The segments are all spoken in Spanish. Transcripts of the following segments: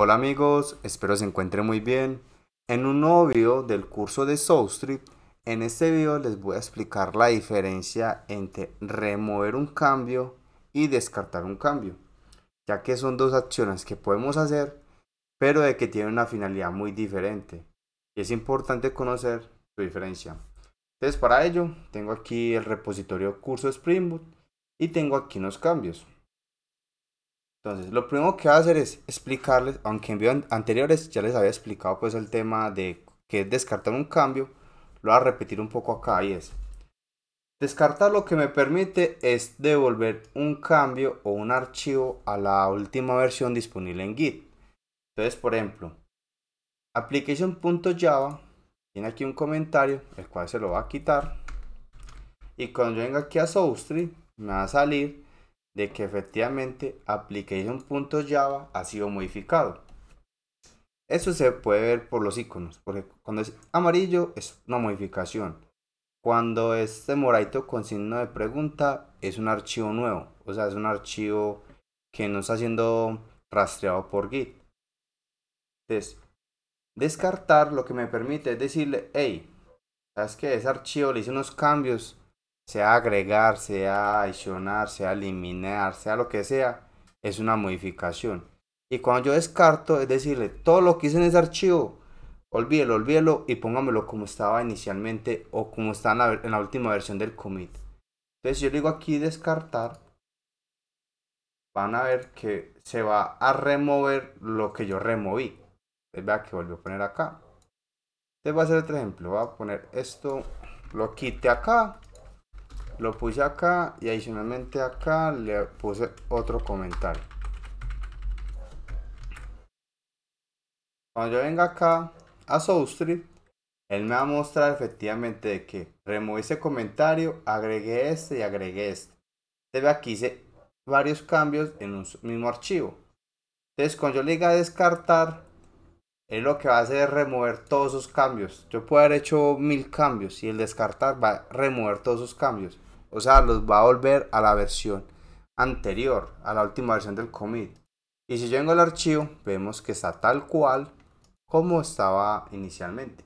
Hola amigos, espero se encuentre muy bien. En un nuevo video del curso de SoulStrip, en este video les voy a explicar la diferencia entre remover un cambio y descartar un cambio, ya que son dos acciones que podemos hacer, pero de que tienen una finalidad muy diferente. Y es importante conocer su diferencia. Entonces para ello, tengo aquí el repositorio curso Spring Boot y tengo aquí unos cambios. Entonces, lo primero que voy a hacer es explicarles, aunque en videos anteriores ya les había explicado pues el tema de que es descartar un cambio, lo voy a repetir un poco acá y es, descartar lo que me permite es devolver un cambio o un archivo a la última versión disponible en Git. Entonces, por ejemplo, application.java tiene aquí un comentario, el cual se lo va a quitar. Y cuando yo venga aquí a SourceTree, me va a salir de que efectivamente application.java ha sido modificado. Eso se puede ver por los iconos, porque cuando es amarillo es una modificación. Cuando es de moraito con signo de pregunta es un archivo nuevo, o sea, es un archivo que no está siendo rastreado por Git. Entonces, descartar lo que me permite es decirle, hey, sabes que ese archivo le hice unos cambios sea agregar, sea adicionar, sea eliminar, sea lo que sea, es una modificación. Y cuando yo descarto, es decirle, todo lo que hice en ese archivo, olvídelo, olvídelo y póngamelo como estaba inicialmente o como está en la, última versión del commit. Entonces, si yo digo aquí descartar, van a ver que se va a remover lo que yo removí. Entonces, vea que volvió a poner acá. Entonces, voy a hacer otro ejemplo. Voy a poner esto, lo quite acá lo puse acá y adicionalmente acá le puse otro comentario cuando yo venga acá a SoulStreet él me va a mostrar efectivamente que removí ese comentario agregué este y agregué este se ve aquí hice varios cambios en un mismo archivo entonces cuando yo le diga descartar él lo que va a hacer es remover todos esos cambios. Yo puedo haber hecho mil cambios y el descartar va a remover todos esos cambios. O sea, los va a volver a la versión anterior, a la última versión del commit. Y si yo vengo al archivo, vemos que está tal cual como estaba inicialmente.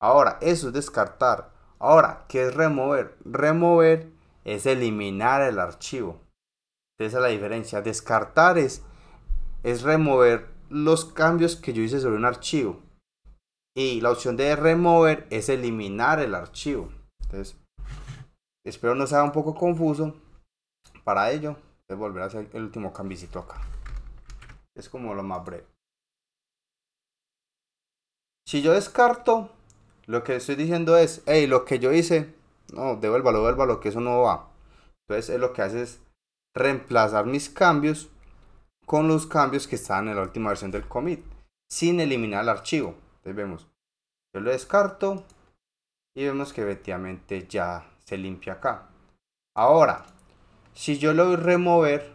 Ahora, eso es descartar. Ahora, ¿qué es remover? Remover es eliminar el archivo. Esa es la diferencia. Descartar es, es remover los cambios que yo hice sobre un archivo. Y la opción de remover es eliminar el archivo. Entonces, Espero no sea un poco confuso. Para ello, voy volver a hacer el último cambicito acá. Es como lo más breve. Si yo descarto, lo que estoy diciendo es, hey, lo que yo hice, no, devuélvalo, Lo que eso no va. Entonces, lo que hace es reemplazar mis cambios con los cambios que estaban en la última versión del commit, sin eliminar el archivo. Entonces vemos, yo lo descarto y vemos que efectivamente ya se limpia acá. Ahora, si yo le doy remover,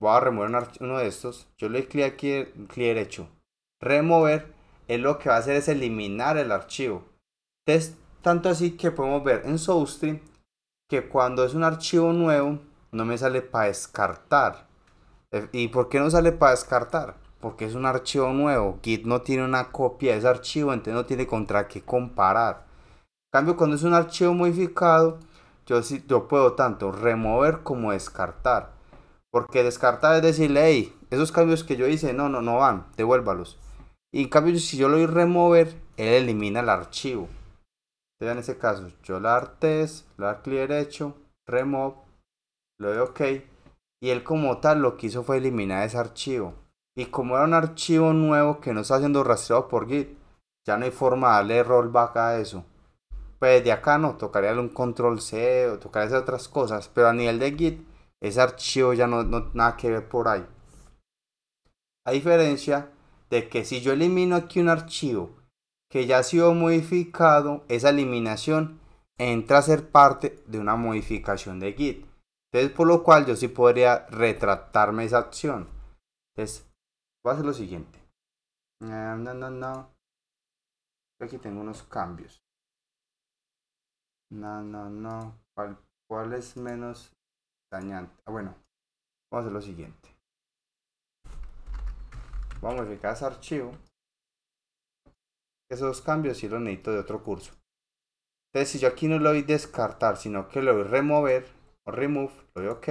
voy a remover uno de estos, yo le doy clic aquí, clic derecho, remover, es lo que va a hacer es eliminar el archivo. Entonces, tanto así que podemos ver en SourceTree que cuando es un archivo nuevo, no me sale para descartar. Eh, ¿Y por qué no sale para descartar? Porque es un archivo nuevo. Git no tiene una copia de ese archivo, entonces no tiene contra qué comparar cambio, cuando es un archivo modificado, yo, yo puedo tanto remover como descartar. Porque descartar es decirle, hey, esos cambios que yo hice, no, no, no van, devuélvalos. Y en cambio, si yo lo doy remover, él elimina el archivo. Entonces, en ese caso, yo le test, le dar clic derecho, remove, lo doy OK. Y él como tal lo que hizo fue eliminar ese archivo. Y como era un archivo nuevo que no está siendo rastreado por Git, ya no hay forma de darle rollback a eso pues de acá no, tocaría un control C o tocaría esas otras cosas, pero a nivel de Git, ese archivo ya no, nada que ver por ahí. A diferencia de que si yo elimino aquí un archivo que ya ha sido modificado, esa eliminación entra a ser parte de una modificación de Git. Entonces, por lo cual yo sí podría retractarme esa opción Entonces, voy a hacer lo siguiente. Ah, no, no, no. Aquí tengo unos cambios. No, no, no. ¿Cuál, es menos dañante? Ah, bueno, vamos a hacer lo siguiente. Vamos a modificar ese archivo. Esos cambios sí los necesito de otro curso. Entonces, si yo aquí no lo doy descartar, sino que lo doy remover o remove, lo doy OK.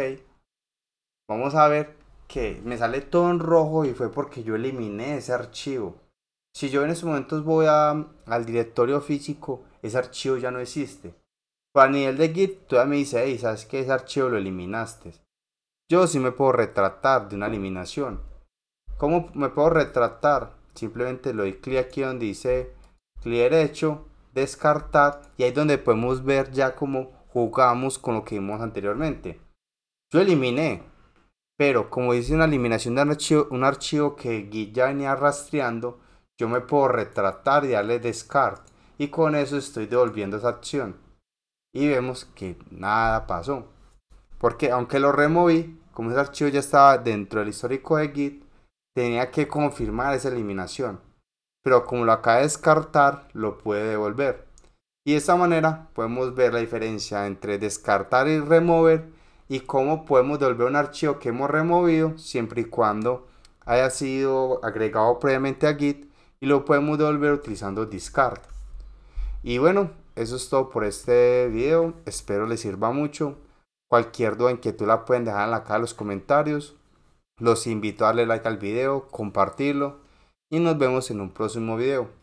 Vamos a ver que me sale todo en rojo y fue porque yo eliminé ese archivo. Si yo en estos momentos voy al directorio físico, ese archivo ya no existe a nivel de Git, todavía me dice, ¿sabes qué? Ese archivo lo eliminaste. Yo sí me puedo retratar de una eliminación. ¿Cómo me puedo retratar? Simplemente le doy clic aquí donde dice clic derecho, descartar, y ahí es donde podemos ver ya cómo jugamos con lo que vimos anteriormente. Yo eliminé, pero como dice una eliminación de un archivo, un archivo que Git ya venía rastreando, yo me puedo retratar y darle descart, y con eso estoy devolviendo esa acción y vemos que nada pasó. Porque aunque lo removí, como ese archivo ya estaba dentro del histórico de Git, tenía que confirmar esa eliminación. Pero como lo acaba de descartar, lo puede devolver. Y de esta manera podemos ver la diferencia entre descartar y remover y cómo podemos devolver un archivo que hemos removido siempre y cuando haya sido agregado previamente a Git y lo podemos devolver utilizando discard. Y bueno, eso es todo por este video. Espero les sirva mucho. Cualquier duda, tú la pueden dejar en la caja de los comentarios. Los invito a darle like al video, compartirlo y nos vemos en un próximo video.